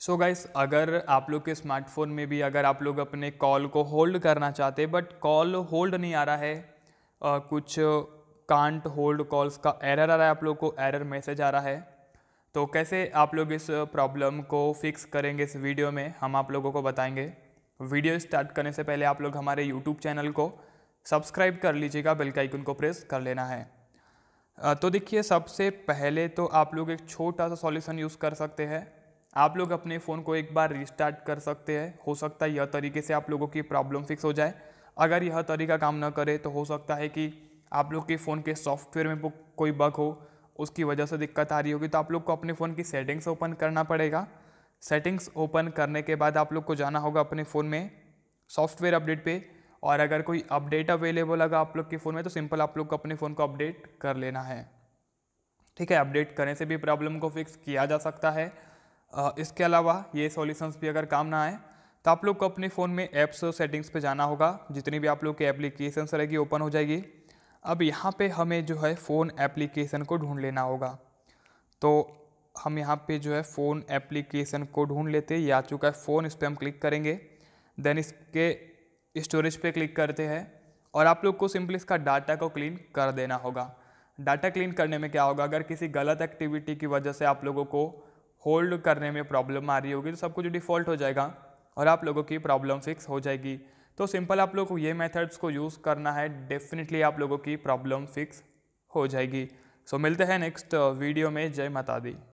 सो so guys अगर आप लोग के स्मार्टफोन में भी अगर आप लोग अपने कॉल को होल्ड करना चाहते बट कॉल होल्ड नहीं आ रहा है आ, कुछ कांट होल्ड कॉल्स का एरर आ रहा है आप लोग को एरर मैसेज आ रहा है तो कैसे आप लोग इस प्रॉब्लम को फिक्स करेंगे इस वीडियो में हम आप लोगों को बताएंगे वीडियो स्टार्ट करने से पहले आप लोग हमारे यूट्यूब चैनल को सब्सक्राइब कर लीजिएगा बेल का आइकन को प्रेस कर लेना है तो देखिए सबसे पहले तो आप लोग एक छोटा सा सॉल्यूशन यूज़ कर सकते हैं आप लोग अपने फ़ोन को एक बार रिस्टार्ट कर सकते हैं हो सकता है यह तरीके से आप लोगों की प्रॉब्लम फिक्स हो जाए अगर यह तरीका काम ना करे तो हो सकता है कि आप लोग के फ़ोन के सॉफ्टवेयर में कोई बग हो उसकी वजह से दिक्कत आ रही होगी तो आप लोग को अपने फ़ोन की सेटिंग्स ओपन करना पड़ेगा सेटिंग्स ओपन करने के बाद आप लोग को जाना होगा अपने फ़ोन में सॉफ्टवेयर अपडेट पे और अगर कोई अपडेट अवेलेबल होगा आप लोग के फ़ोन में तो सिंपल आप लोग को अपने फ़ोन को अपडेट कर लेना है ठीक है अपडेट करने से भी प्रॉब्लम को फिक्स किया जा सकता है इसके अलावा ये सॉल्यूशंस भी अगर काम ना आए तो आप लोग को अपने फ़ोन में ऐप्स सेटिंग्स पे जाना होगा जितनी भी आप लोग की एप्लीकेशंस रहेगी ओपन हो जाएगी अब यहाँ पे हमें जो है फ़ोन एप्लीकेशन को ढूंढ लेना होगा तो हम यहाँ पे जो है फ़ोन एप्लीकेशन को ढूंढ लेते हैं ये आ चुका है फ़ोन इस पर हम क्लिक करेंगे देन इसके स्टोरेज पर क्लिक करते हैं और आप लोग को सिंपली इसका डाटा को क्लीन कर देना होगा डाटा क्लीन करने में क्या होगा अगर किसी गलत एक्टिविटी की वजह से आप लोगों को होल्ड करने में प्रॉब्लम आ रही होगी तो सब कुछ डिफ़ॉल्ट हो जाएगा और आप लोगों की प्रॉब्लम फिक्स हो जाएगी तो सिंपल आप लोग को ये मेथड्स को यूज़ करना है डेफिनेटली आप लोगों की प्रॉब्लम फिक्स हो जाएगी सो so, मिलते हैं नेक्स्ट वीडियो में जय माता दी